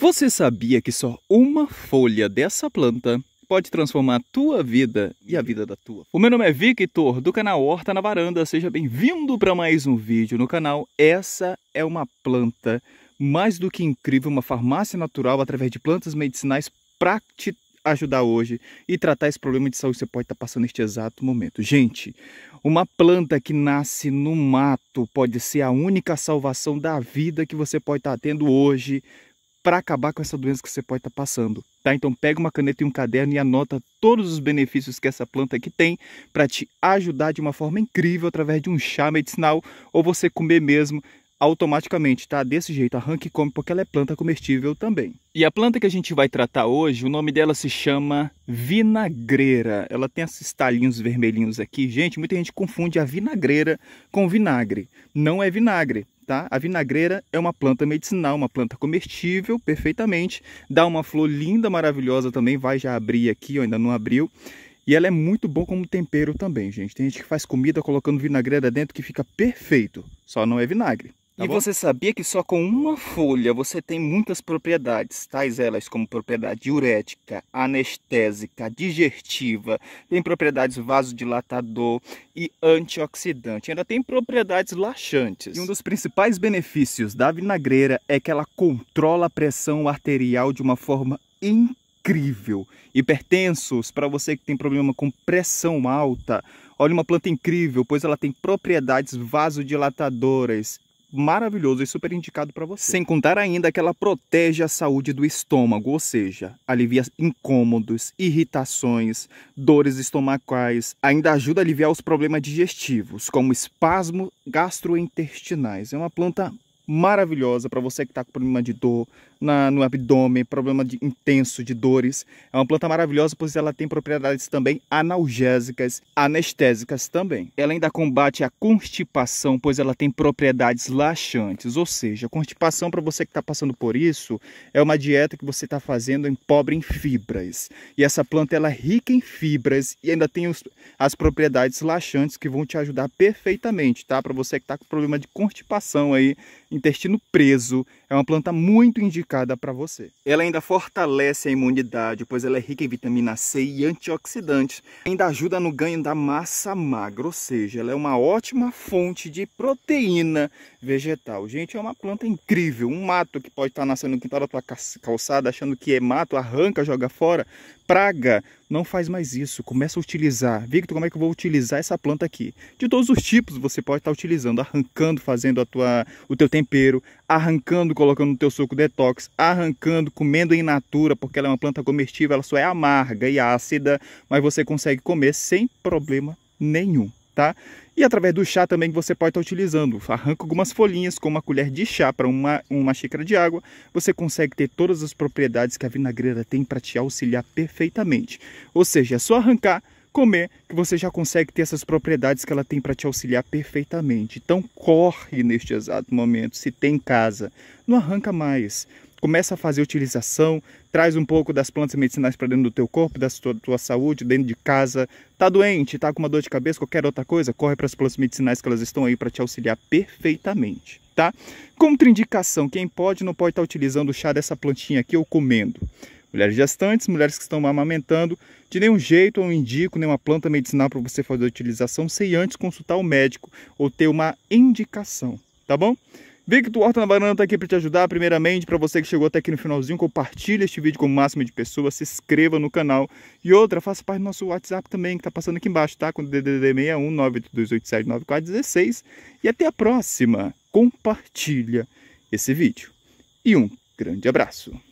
Você sabia que só uma folha dessa planta pode transformar a tua vida e a vida da tua? O meu nome é Victor, do canal Horta na Varanda. Seja bem-vindo para mais um vídeo no canal. Essa é uma planta mais do que incrível, uma farmácia natural através de plantas medicinais para te ajudar hoje e tratar esse problema de saúde que você pode estar tá passando neste exato momento. Gente, uma planta que nasce no mato pode ser a única salvação da vida que você pode estar tá tendo hoje para acabar com essa doença que você pode estar tá passando, tá? Então pega uma caneta e um caderno e anota todos os benefícios que essa planta aqui tem para te ajudar de uma forma incrível através de um chá medicinal ou você comer mesmo automaticamente, tá? Desse jeito, arranque e come porque ela é planta comestível também. E a planta que a gente vai tratar hoje, o nome dela se chama vinagreira. Ela tem esses talinhos vermelhinhos aqui. Gente, muita gente confunde a vinagreira com vinagre. Não é vinagre, tá? A vinagreira é uma planta medicinal, uma planta comestível, perfeitamente. Dá uma flor linda, maravilhosa também, vai já abrir aqui, ó, ainda não abriu. E ela é muito bom como tempero também, gente. Tem gente que faz comida colocando vinagreira dentro que fica perfeito, só não é vinagre. Tá e bom? você sabia que só com uma folha você tem muitas propriedades, tais elas como propriedade diurética, anestésica, digestiva, tem propriedades vasodilatador e antioxidante. Ainda tem propriedades laxantes. E um dos principais benefícios da vinagreira é que ela controla a pressão arterial de uma forma incrível. Hipertensos, para você que tem problema com pressão alta, olha uma planta incrível, pois ela tem propriedades vasodilatadoras maravilhoso e super indicado para você. Sem contar ainda que ela protege a saúde do estômago, ou seja, alivia incômodos, irritações, dores estomacais, ainda ajuda a aliviar os problemas digestivos, como espasmos gastrointestinais. É uma planta maravilhosa para você que está com problema de dor na, no abdômen, problema de, intenso de dores. É uma planta maravilhosa, pois ela tem propriedades também analgésicas, anestésicas também. Ela ainda combate a constipação, pois ela tem propriedades laxantes. Ou seja, constipação para você que está passando por isso é uma dieta que você está fazendo em pobre em fibras. E essa planta ela é rica em fibras e ainda tem os, as propriedades laxantes que vão te ajudar perfeitamente, tá? Para você que está com problema de constipação aí, intestino preso, é uma planta muito indicada para você. Ela ainda fortalece a imunidade, pois ela é rica em vitamina C e antioxidantes. Ainda ajuda no ganho da massa magra, ou seja, ela é uma ótima fonte de proteína vegetal. Gente, é uma planta incrível, um mato que pode estar nascendo no quintal da tua calçada, achando que é mato, arranca, joga fora, praga, não faz mais isso. Começa a utilizar. Victor, como é que eu vou utilizar essa planta aqui? De todos os tipos você pode estar utilizando, arrancando, fazendo a tua, o teu tempero, arrancando, colocando no teu suco detox, arrancando, comendo em natura, porque ela é uma planta comestível, ela só é amarga e ácida, mas você consegue comer sem problema nenhum tá? E através do chá também que você pode estar tá utilizando. Arranca algumas folhinhas com uma colher de chá para uma, uma xícara de água. Você consegue ter todas as propriedades que a vinagreira tem para te auxiliar perfeitamente. Ou seja, é só arrancar, comer, que você já consegue ter essas propriedades que ela tem para te auxiliar perfeitamente. Então corre neste exato momento, se tem casa. Não arranca mais começa a fazer utilização, traz um pouco das plantas medicinais para dentro do teu corpo, da tua, tua saúde, dentro de casa. Tá doente, tá com uma dor de cabeça, qualquer outra coisa, corre para as plantas medicinais que elas estão aí para te auxiliar perfeitamente, tá? Contraindicação, quem pode não pode estar tá utilizando o chá dessa plantinha aqui ou comendo. Mulheres gestantes, mulheres que estão amamentando, de nenhum jeito eu indico nenhuma planta medicinal para você fazer a utilização sem antes consultar o médico ou ter uma indicação, tá bom? Victor Horta na Banana está aqui para te ajudar. Primeiramente, para você que chegou até aqui no finalzinho, compartilha este vídeo com o máximo de pessoas, se inscreva no canal. E outra, faça parte do nosso WhatsApp também, que está passando aqui embaixo, tá? Com o DDD 61982879416. E até a próxima. Compartilha esse vídeo. E um grande abraço.